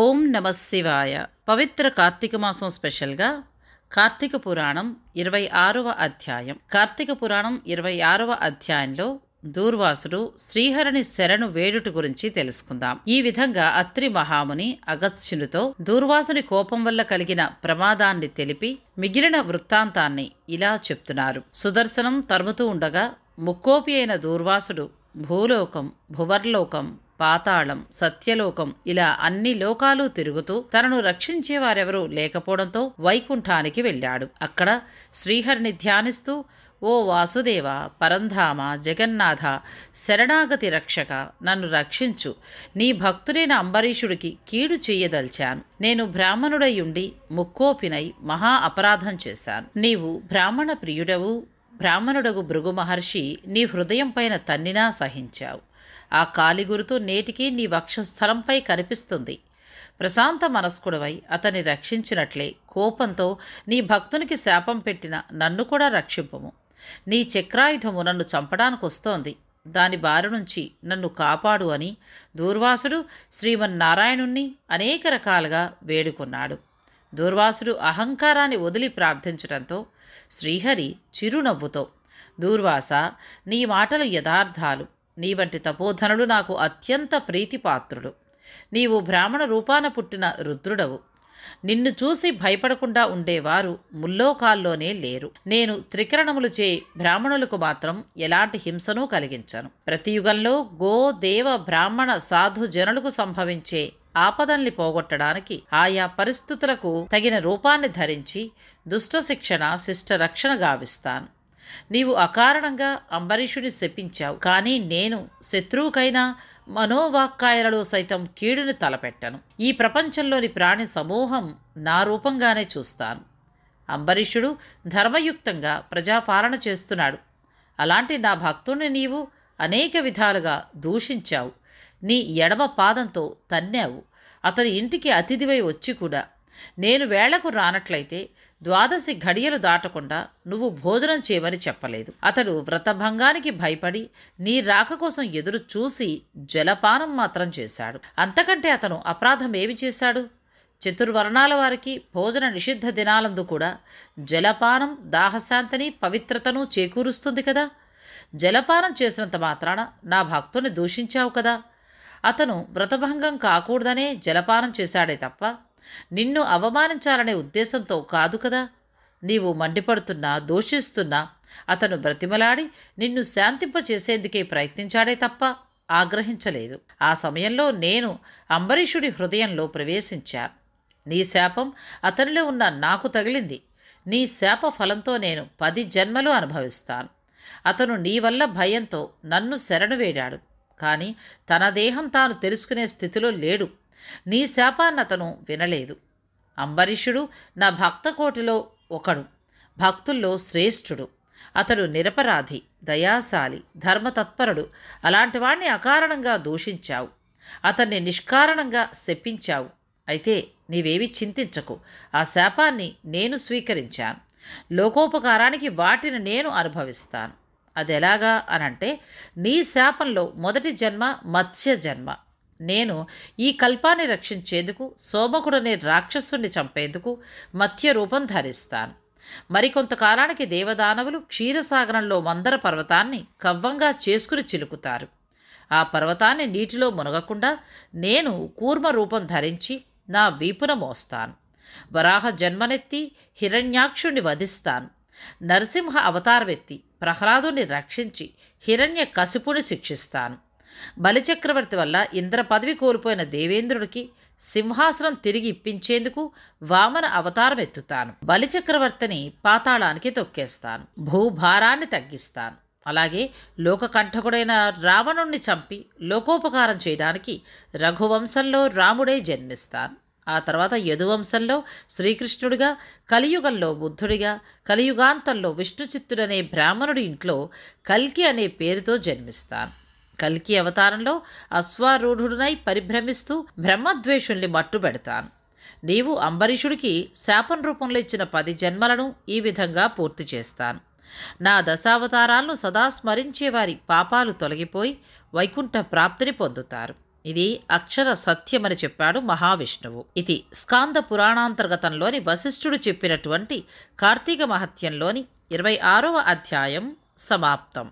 ఓం నమ శివాయ పవిత్ర కార్తీక మాసం స్పెషల్గా కార్తీక పురాణం ఇరవై ఆరవ అధ్యాయం కార్తీక పురాణం ఇరవై ఆరవ అధ్యాయంలో దూర్వాసుడు శ్రీహరిని శరణు వేడుటి గురించి తెలుసుకుందాం ఈ విధంగా అత్రి మహాముని అగత్స్యునితో దూర్వాసుని కోపం వల్ల కలిగిన ప్రమాదాన్ని తెలిపి మిగిలిన వృత్తాంతాన్ని ఇలా చెప్తున్నారు సుదర్శనం తరుముతూ ఉండగా ముక్కోపి అయిన దూర్వాసుడు భూలోకం భువర్లోకం పాతాళం సత్యలోకం ఇలా అన్ని లోకాలు తిరుగుతూ తనను రక్షించేవారెవరూ లేకపోవడంతో వైకుంఠానికి వెళ్ళాడు అక్కడ శ్రీహరిని ధ్యానిస్తూ ఓ వాసుదేవ పరంధామ జగన్నాథ శరణాగతి రక్షక నన్ను రక్షించు నీ భక్తుడైన అంబరీషుడికి కీడు చెయ్యదల్చాను నేను ఉండి ముక్కోపినై మహా అపరాధం చేశాను నీవు బ్రాహ్మణ ప్రియుడవు బ్రాహ్మణుడగు భృగు మహర్షి నీ హృదయం పైన తన్నినా సహించావు ఆ కాలి గురుతూ నేటికి నీ వక్షస్థలంపై కనిపిస్తుంది ప్రశాంత మనస్కుడవై అతన్ని రక్షించినట్లే కోపంతో నీ భక్తునికి శాపం పెట్టిన నన్ను కూడా రక్షింపము నీ చక్రాయుధము నన్ను చంపడానికి వస్తోంది దాని బారి నుంచి నన్ను కాపాడు అని దూర్వాసుడు శ్రీమన్నారాయణుణ్ణి అనేక రకాలుగా వేడుకున్నాడు దూర్వాసుడు అహంకారాన్ని వదిలి ప్రార్థించడంతో శ్రీహరి చిరునవ్వుతో దూర్వాస నీ మాటలు యథార్థాలు నీ వంటి తపోధనులు నాకు అత్యంత ప్రీతిపాత్రుడు నీవు బ్రాహ్మణ రూపాన పుట్టిన రుద్రుడవు నిన్ను చూసి భయపడకుండా ఉండేవారు ముల్లోకాల్లోనే లేరు నేను త్రికరణములు చే బ్రాహ్మణులకు మాత్రం ఎలాంటి హింసను కలిగించను ప్రతియుగంలో గో దేవ బ్రాహ్మణ సాధు జనులకు సంభవించే ఆపదల్ని పోగొట్టడానికి ఆయా పరిస్థితులకు తగిన రూపాన్ని ధరించి దుష్ట శిక్షణ శిష్ట రక్షణ గావిస్తాను నీవు అకారణంగా అంబరీషుని శపించావు కానీ నేను శత్రువుకైనా మనోవాక్కాయలలో సైతం కీడుని తలపెట్టను ఈ ప్రపంచంలోని ప్రాణి సమూహం నా రూపంగానే చూస్తాను అంబరీషుడు ధర్మయుక్తంగా ప్రజాపాలన చేస్తున్నాడు అలాంటి నా భక్తుణ్ణి నీవు అనేక విధాలుగా దూషించావు నీ ఎడమ పాదంతో తన్నావు అతని ఇంటికి అతిథివై వచ్చి కూడా నేను వేళకు రానట్లయితే ద్వాదశి ఘడియలు దాటకుండా నువ్వు భోజనం చేయమని చెప్పలేదు అతడు వ్రతభంగానికి భయపడి నీ రాక కోసం ఎదురు చూసి జలపానం మాత్రం చేశాడు అంతకంటే అతను అపరాధం ఏమి చేశాడు చతుర్వర్ణాల వారికి భోజన నిషిద్ధ దినాలందు కూడా జలపానం దాహశాంతిని పవిత్రతను చేకూరుస్తుంది కదా జలపానం చేసినంత మాత్రాన నా భక్తుని దూషించావు కదా అతను వ్రతభంగం కాకూడదనే జలపానం చేశాడే తప్ప నిన్ను అవమానించాలనే ఉద్దేశంతో కాదు కదా నీవు మండిపడుతున్నా దోషిస్తున్నా అతను బ్రతిమలాడి నిన్ను శాంతింపచేసేందుకే ప్రయత్నించాడే తప్ప ఆగ్రహించలేదు ఆ సమయంలో నేను అంబరీషుడి హృదయంలో ప్రవేశించాను నీ శాపం అతనిలో ఉన్న నాకు తగిలింది నీ శాప ఫలంతో నేను పది జన్మలు అనుభవిస్తాను అతను నీ వల్ల భయంతో నన్ను శరణు వేడాడు కానీ తన దేహం తాను తెలుసుకునే స్థితిలో లేడు నీ శాపాన్నతను వినలేదు అంబరీషుడు నా భక్త కోటిలో ఒకడు భక్తుల్లో శ్రేష్ఠుడు అతడు నిరపరాధి దయాశాలి ధర్మతత్పరుడు అలాంటి వాణ్ణి అకారణంగా దూషించావు అతన్ని నిష్కారణంగా శప్పించావు అయితే నీవేవి చింతించకు ఆ శాపాన్ని నేను స్వీకరించాను లోకోపకారానికి వాటిని నేను అనుభవిస్తాను అది ఎలాగా అని అంటే నీ శాపంలో మొదటి జన్మ మత్స్య జన్మ నేను ఈ కల్పాన్ని రక్షించేందుకు సోమకుడనే రాక్షసుని చంపేందుకు మత్స్య రూపం ధరిస్తాను మరికొంతకాలానికి దేవదానవులు క్షీరసాగరంలో మందర పర్వతాన్ని కవ్వంగా చేసుకుని చిలుకుతారు ఆ పర్వతాన్ని నీటిలో మునగకుండా నేను కూర్మ రూపం ధరించి నా వీపున మోస్తాను వరాహ జన్మనెత్తి హిరణ్యాక్షుణ్ణి వధిస్తాను నరసింహ అవతారమెత్తి ప్రహ్లాదుని రక్షించి హిరణ్య కసిపుని శిక్షిస్తాను బలిచక్రవర్తి వల్ల ఇంద్ర పదవి కోల్పోయిన దేవేంద్రుడికి సింహాసనం తిరిగి ఇప్పించేందుకు వామన అవతారం ఎత్తుతాను బలిచక్రవర్తిని పాతాళానికి తొక్కేస్తాను భూభారాన్ని తగ్గిస్తాను అలాగే లోకకంఠకుడైన రావణుణ్ణి చంపి లోకోపకారం చేయడానికి రఘువంశంలో రాముడే జన్మిస్తాను ఆ తర్వాత యదువంశంలో శ్రీకృష్ణుడిగా కలియుగంలో బుద్ధుడిగా కలియుగాంతంలో విష్ణుచిత్తుడనే బ్రాహ్మణుడి ఇంట్లో కల్కి అనే పేరుతో జన్మిస్తాను కల్కి అవతారంలో అశ్వారూఢుడినై పరిభ్రమిస్తూ బ్రహ్మద్వేషుల్ని మట్టుబెడతాను నీవు అంబరీషుడికి శాపం రూపంలో ఇచ్చిన పది జన్మలను ఈ విధంగా పూర్తి చేస్తాను నా దశావతారాలను సదా స్మరించేవారి పాపాలు తొలగిపోయి వైకుంఠ ప్రాప్తిని పొందుతారు ఇది అక్షర సత్యమని చెప్పాడు మహావిష్ణువు ఇది స్కాంద పురాణాంతర్గతంలోని వశిష్ఠుడు చెప్పినటువంటి కార్తీక మహత్యంలోని ఇరవై ఆరవ అధ్యాయం సమాప్తం